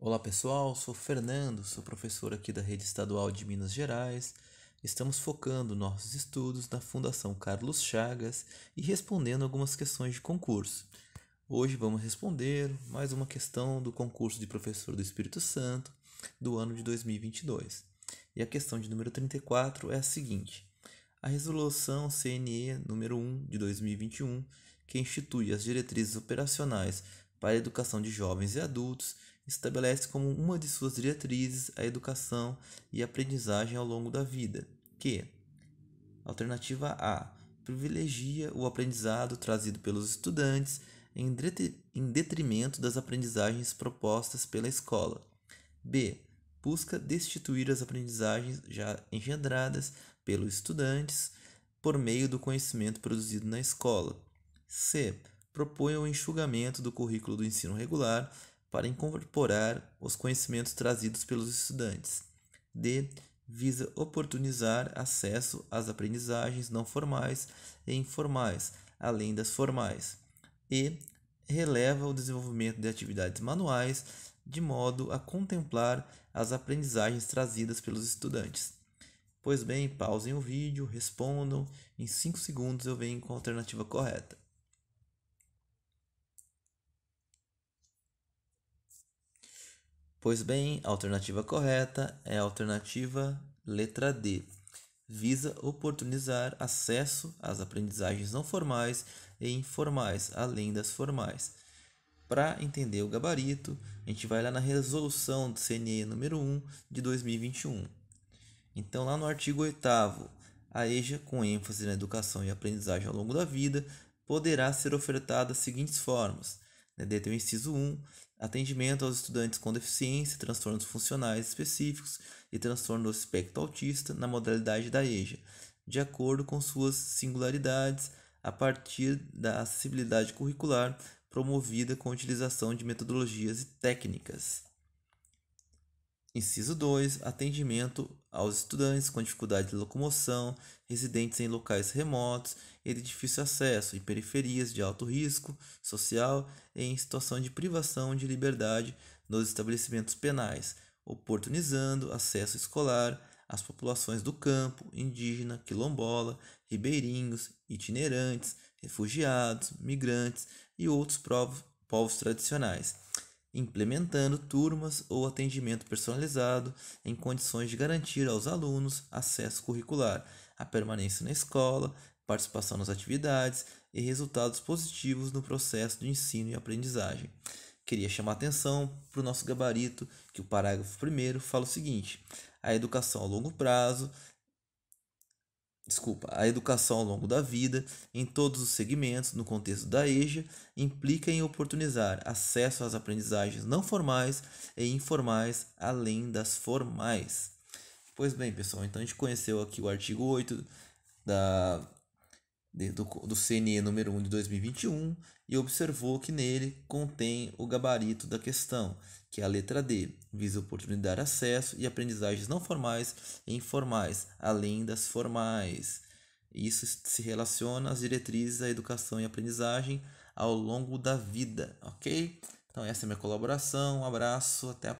Olá pessoal, sou Fernando, sou professor aqui da Rede Estadual de Minas Gerais. Estamos focando nossos estudos na Fundação Carlos Chagas e respondendo algumas questões de concurso. Hoje vamos responder mais uma questão do concurso de professor do Espírito Santo do ano de 2022. E a questão de número 34 é a seguinte: a resolução CNE número 1 de 2021, que institui as diretrizes operacionais para a educação de jovens e adultos estabelece como uma de suas diretrizes a educação e aprendizagem ao longo da vida, que é, alternativa A privilegia o aprendizado trazido pelos estudantes em detrimento das aprendizagens propostas pela escola. B. Busca destituir as aprendizagens já engendradas pelos estudantes por meio do conhecimento produzido na escola. C. Propõe o enxugamento do currículo do ensino regular para incorporar os conhecimentos trazidos pelos estudantes. D. Visa oportunizar acesso às aprendizagens não formais e informais, além das formais. E. Releva o desenvolvimento de atividades manuais, de modo a contemplar as aprendizagens trazidas pelos estudantes. Pois bem, pausem o vídeo, respondam. Em 5 segundos eu venho com a alternativa correta. Pois bem, a alternativa correta é a alternativa letra D. Visa oportunizar acesso às aprendizagens não formais e informais, além das formais. Para entender o gabarito, a gente vai lá na resolução do CNE número 1 de 2021. Então, lá no artigo 8, a EJA, com ênfase na educação e aprendizagem ao longo da vida, poderá ser ofertada das seguintes formas: né? Detém o inciso 1, atendimento aos estudantes com deficiência, transtornos funcionais específicos e transtorno do espectro autista na modalidade da EJA, de acordo com suas singularidades, a partir da acessibilidade curricular promovida com utilização de metodologias e técnicas. Inciso 2. Atendimento aos estudantes com dificuldade de locomoção, residentes em locais remotos e de difícil acesso, em periferias de alto risco social e em situação de privação de liberdade nos estabelecimentos penais, oportunizando acesso escolar às populações do campo, indígena, quilombola, ribeirinhos, itinerantes, refugiados, migrantes e outros povos tradicionais implementando turmas ou atendimento personalizado em condições de garantir aos alunos acesso curricular, a permanência na escola, participação nas atividades e resultados positivos no processo de ensino e aprendizagem. Queria chamar atenção para o nosso gabarito, que o parágrafo primeiro fala o seguinte: a educação a longo prazo desculpa, a educação ao longo da vida, em todos os segmentos, no contexto da EJA, implica em oportunizar acesso às aprendizagens não formais e informais, além das formais. Pois bem, pessoal, então a gente conheceu aqui o artigo 8 da do, do CNE número 1 de 2021 e observou que nele contém o gabarito da questão, que é a letra D, visa oportunidade, acesso e aprendizagens não formais e informais, além das formais. Isso se relaciona às diretrizes da educação e aprendizagem ao longo da vida, ok? Então, essa é a minha colaboração. Um abraço, até a